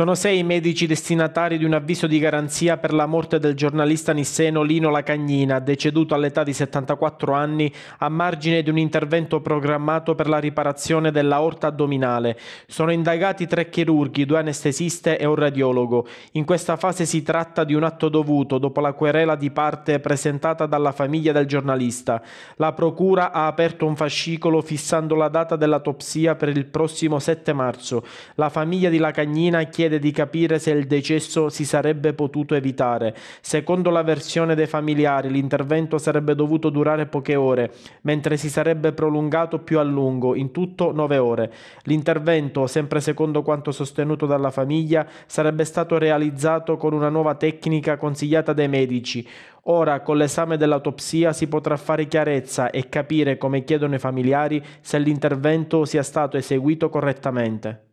Sono sei i medici destinatari di un avviso di garanzia per la morte del giornalista nisseno Lino Lacagnina, deceduto all'età di 74 anni a margine di un intervento programmato per la riparazione della orta addominale. Sono indagati tre chirurghi, due anestesiste e un radiologo. In questa fase si tratta di un atto dovuto dopo la querela di parte presentata dalla famiglia del giornalista. La procura ha aperto un fascicolo fissando la data dell'autopsia per il prossimo 7 marzo. La famiglia di Lacagnina chiede chiede di capire se il decesso si sarebbe potuto evitare. Secondo la versione dei familiari, l'intervento sarebbe dovuto durare poche ore, mentre si sarebbe prolungato più a lungo, in tutto nove ore. L'intervento, sempre secondo quanto sostenuto dalla famiglia, sarebbe stato realizzato con una nuova tecnica consigliata dai medici. Ora, con l'esame dell'autopsia, si potrà fare chiarezza e capire, come chiedono i familiari, se l'intervento sia stato eseguito correttamente.